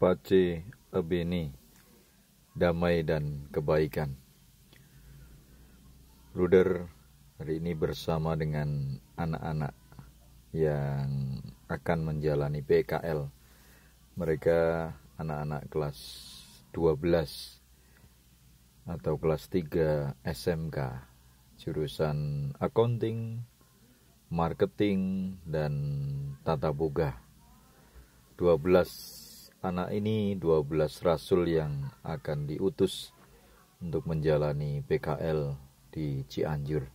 Pace Ebene Damai dan Kebaikan Ruder hari ini bersama dengan anak-anak yang akan menjalani PKL Mereka anak-anak kelas 12 atau kelas 3 SMK Jurusan Accounting, Marketing, dan Tata Boga 12 anak ini 12 rasul yang akan diutus untuk menjalani PKL di Cianjur.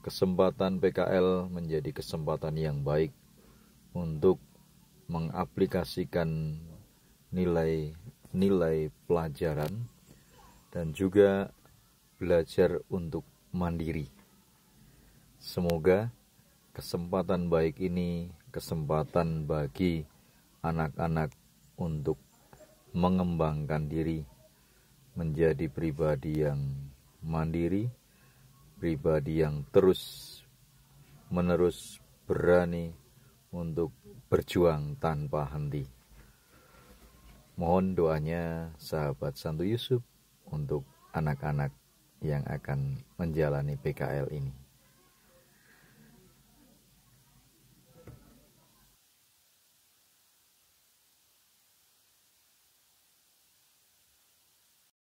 Kesempatan PKL menjadi kesempatan yang baik untuk mengaplikasikan nilai-nilai pelajaran dan juga belajar untuk mandiri. Semoga kesempatan baik ini kesempatan bagi anak-anak untuk mengembangkan diri menjadi pribadi yang mandiri, pribadi yang terus menerus berani untuk berjuang tanpa henti. Mohon doanya sahabat Santo Yusuf untuk anak-anak yang akan menjalani PKL ini.